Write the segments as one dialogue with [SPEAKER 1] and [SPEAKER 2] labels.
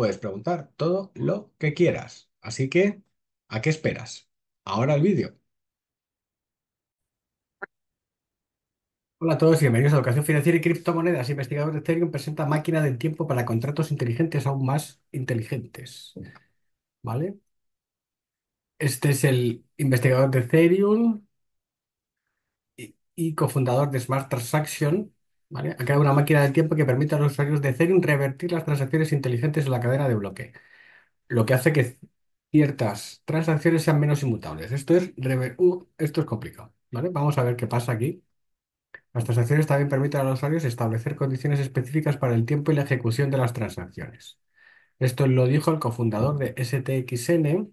[SPEAKER 1] puedes preguntar todo lo que quieras. Así que, ¿a qué esperas? Ahora el vídeo. Hola a todos y bienvenidos a Educación Financiera y Criptomonedas. Investigador de Ethereum presenta máquina del tiempo para contratos inteligentes aún más inteligentes. ¿Vale? Este es el investigador de Ethereum y cofundador de Smart Transaction, Acá hay una máquina del tiempo que permite a los usuarios de y revertir las transacciones inteligentes en la cadena de bloque, lo que hace que ciertas transacciones sean menos inmutables. Esto es, uh, esto es complicado, ¿vale? Vamos a ver qué pasa aquí. Las transacciones también permiten a los usuarios establecer condiciones específicas para el tiempo y la ejecución de las transacciones. Esto lo dijo el cofundador de STXN,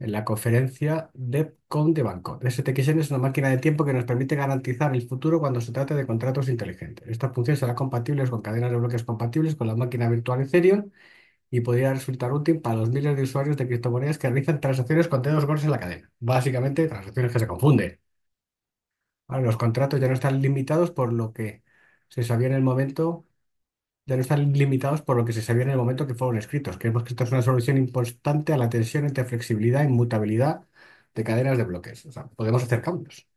[SPEAKER 1] en la conferencia DEPCON de Banco. STXN es una máquina de tiempo que nos permite garantizar el futuro cuando se trate de contratos inteligentes. Esta función será compatible con cadenas de bloques compatibles con la máquina virtual Ethereum y podría resultar útil para los miles de usuarios de criptomonedas que realizan transacciones con dedos gordos en la cadena. Básicamente, transacciones que se confunden. los contratos ya no están limitados por lo que se sabía en el momento no están limitados por lo que se sabía en el momento que fueron escritos. Creemos que esta es una solución importante a la tensión entre flexibilidad e inmutabilidad de cadenas de bloques. O sea, podemos hacer cambios.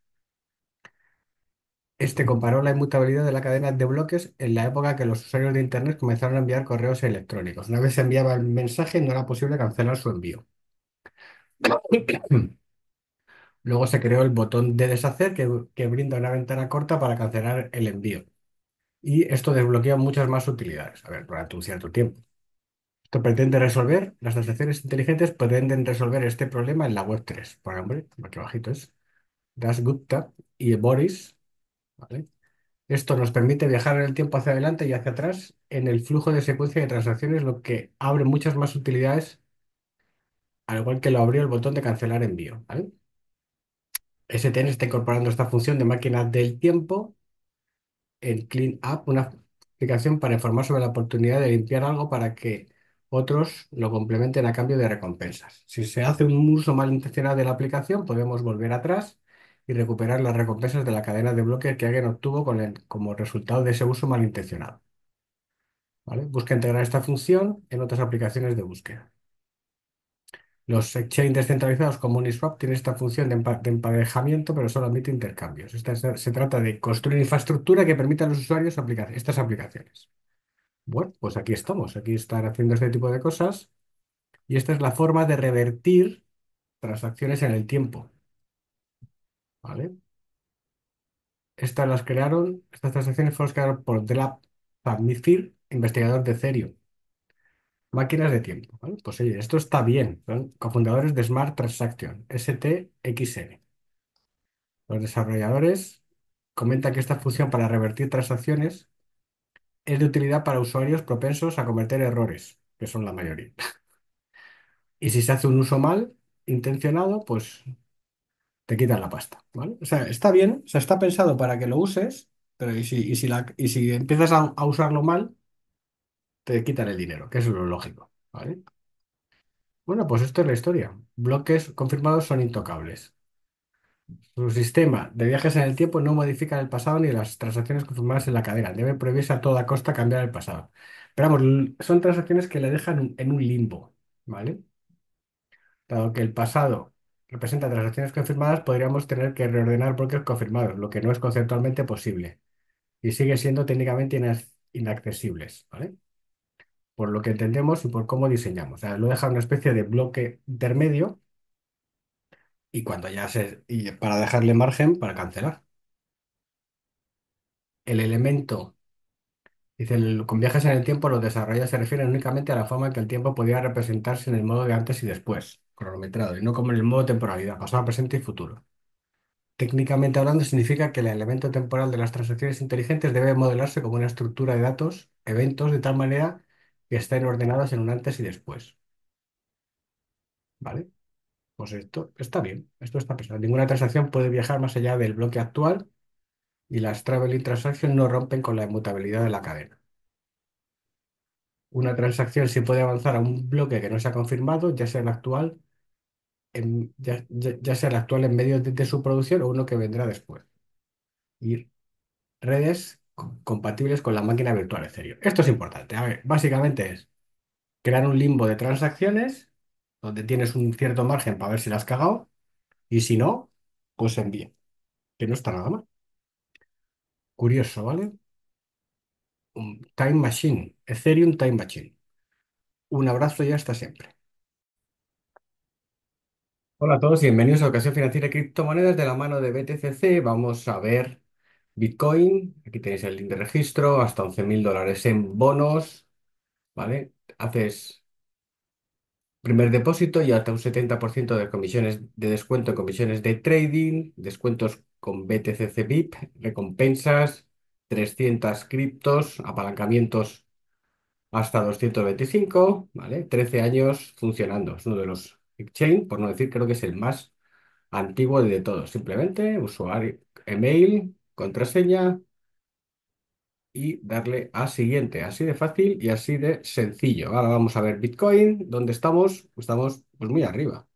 [SPEAKER 1] Este comparó la inmutabilidad de la cadena de bloques en la época que los usuarios de Internet comenzaron a enviar correos electrónicos. Una vez se enviaba el mensaje, no era posible cancelar su envío. Luego se creó el botón de deshacer que brinda una ventana corta para cancelar el envío y esto desbloquea muchas más utilidades, a ver, para un tu tiempo. Esto pretende resolver, las transacciones inteligentes pretenden resolver este problema en la web 3, por ejemplo, aquí bajito es, Das Gupta y Boris, ¿vale? Esto nos permite viajar en el tiempo hacia adelante y hacia atrás en el flujo de secuencia de transacciones, lo que abre muchas más utilidades, al igual que lo abrió el botón de cancelar envío, ¿vale? STN está incorporando esta función de máquina del tiempo el Clean Up, una aplicación para informar sobre la oportunidad de limpiar algo para que otros lo complementen a cambio de recompensas. Si se hace un uso malintencionado de la aplicación, podemos volver atrás y recuperar las recompensas de la cadena de bloques que alguien obtuvo con como resultado de ese uso malintencionado. Busca integrar esta función en otras aplicaciones de búsqueda. Los exchanges descentralizados como Uniswap tienen esta función de, emparejamiento, pero solo admite intercambios. se, trata de construir infraestructura que permita a los usuarios aplicar estas aplicaciones. Bueno, pues aquí estamos, aquí están haciendo este tipo de cosas y esta es la forma de revertir transacciones en el tiempo. ¿Vale? Estas las crearon, estas transacciones fueron creadas por Delap Pamifir, investigador de Ethereum. Máquinas de tiempo. pues oye, esto está bien. cofundadores de Smart Transaction, STXN. Los desarrolladores comentan que esta función para revertir transacciones es de utilidad para usuarios propensos a cometer errores, que son la mayoría. Y si se hace un uso mal, intencionado, pues te quitan la pasta, O sea, está bien, está pensado para que lo uses, pero y si, la, y si empiezas a, a usarlo mal, te quitan el dinero, que es lo lógico, ¿vale? Bueno, pues esto es la historia. Bloques confirmados son intocables. Su sistema de viajes en el tiempo no modifica el pasado ni las transacciones confirmadas en la cadena. Debe prohibirse a toda costa cambiar el pasado. Pero vamos, son transacciones que le dejan en un limbo, ¿vale? Dado que el pasado representa transacciones confirmadas, podríamos tener que reordenar bloques confirmados, lo que no es conceptualmente posible y sigue siendo técnicamente inaccesibles, ¿vale? por lo que entendemos y por cómo diseñamos. O sea, lo deja una especie de bloque intermedio y cuando ya se... para dejarle margen para cancelar. El elemento, dice, con viajes en el tiempo los desarrollos se refieren únicamente a la forma en que el tiempo podía representarse en el modo de antes y después, cronometrado, y no como en el modo temporalidad, pasado, presente y futuro. Técnicamente hablando, significa que el elemento temporal de las transacciones inteligentes debe modelarse como una estructura de datos, eventos, de tal manera que estén ordenadas en un antes y después. ¿Vale? Pues esto está bien, esto está pensado. Ninguna transacción puede viajar más allá del bloque actual y las traveling transactions no rompen con la inmutabilidad de la cadena. Una transacción sí puede avanzar a un bloque que no se ha confirmado, ya sea el actual en, ya, sea el actual en medio de, de, su producción o uno que vendrá después. Y redes compatibles con la máquina virtual Ethereum. Esto es importante. A ver, básicamente es crear un limbo de transacciones donde tienes un cierto margen para ver si las has cagado y si no, pues envíe. Que no está nada mal. Curioso, ¿vale? Un time Machine, Ethereum Time Machine. Un abrazo y hasta siempre. Hola a todos y bienvenidos a Ocasión Financiera y Criptomonedas de la mano de BTCC. Vamos a ver Bitcoin, aquí tenéis el link de registro, hasta 11.000 dólares en bonos, ¿vale? Haces primer depósito y hasta un 70% de comisiones de descuento en comisiones de trading, descuentos con BTCC VIP, recompensas, 300 criptos, apalancamientos hasta 225, ¿vale? 13 años funcionando. Es uno de los exchange, por no decir, creo que es el más antiguo de todos. Simplemente usuario, email, contraseña y darle a siguiente. Así de fácil y así de sencillo. Ahora vamos a ver Bitcoin, ¿dónde estamos? Pues estamos pues muy arriba.